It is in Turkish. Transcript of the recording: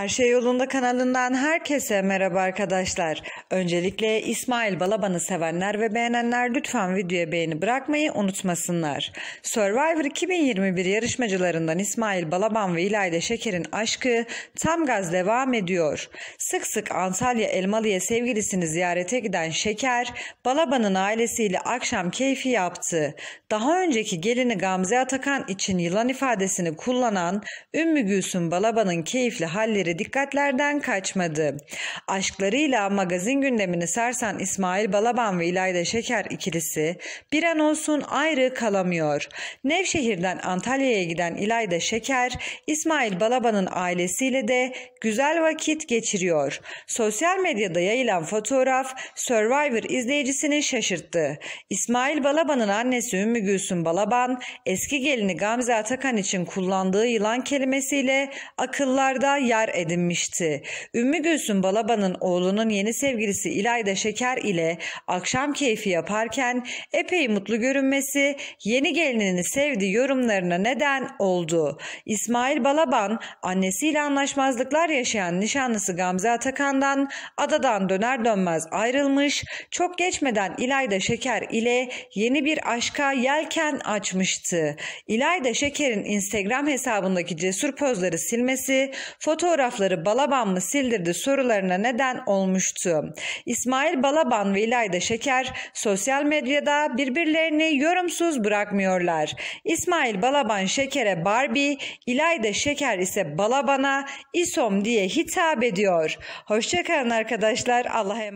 Her Şey Yolunda kanalından herkese merhaba arkadaşlar. Öncelikle İsmail Balaban'ı sevenler ve beğenenler lütfen videoya beğeni bırakmayı unutmasınlar. Survivor 2021 yarışmacılarından İsmail Balaban ve İlayda Şeker'in aşkı tam gaz devam ediyor. Sık sık Antalya Elmalı'ya sevgilisini ziyarete giden Şeker, Balaban'ın ailesiyle akşam keyfi yaptı. Daha önceki gelini Gamze Atakan için yılan ifadesini kullanan Ümmü Gülsüm Balaban'ın keyifli halleri haberi dikkatlerden kaçmadı. Aşklarıyla magazin gündemini sarsan İsmail Balaban ve İlayda Şeker ikilisi bir an olsun ayrı kalamıyor. Nevşehir'den Antalya'ya giden İlayda Şeker, İsmail Balaban'ın ailesiyle de güzel vakit geçiriyor. Sosyal medyada yayılan fotoğraf Survivor izleyicisini şaşırttı. İsmail Balaban'ın annesi Ümmü Gülsüm Balaban, eski gelini Gamze Atakan için kullandığı yılan kelimesiyle akıllarda yer edinmişti. Ümmü Gülsüm Balaban'ın oğlunun yeni sevgilisi İlayda Şeker ile akşam keyfi yaparken epey mutlu görünmesi yeni gelinini sevdi yorumlarına neden oldu. İsmail Balaban annesiyle anlaşmazlıklar yaşayan nişanlısı Gamze Atakan'dan adadan döner dönmez ayrılmış, çok geçmeden İlayda Şeker ile yeni bir aşka yelken açmıştı. İlayda Şeker'in Instagram hesabındaki cesur pozları silmesi, fotoğraf fotoğrafları Balaban mı sildirdi sorularına neden olmuştu. İsmail Balaban ve İlayda Şeker sosyal medyada birbirlerini yorumsuz bırakmıyorlar. İsmail Balaban Şeker'e Barbie, İlayda Şeker ise Balaban'a İsom diye hitap ediyor. Hoşçakalın arkadaşlar. Allah'a emanet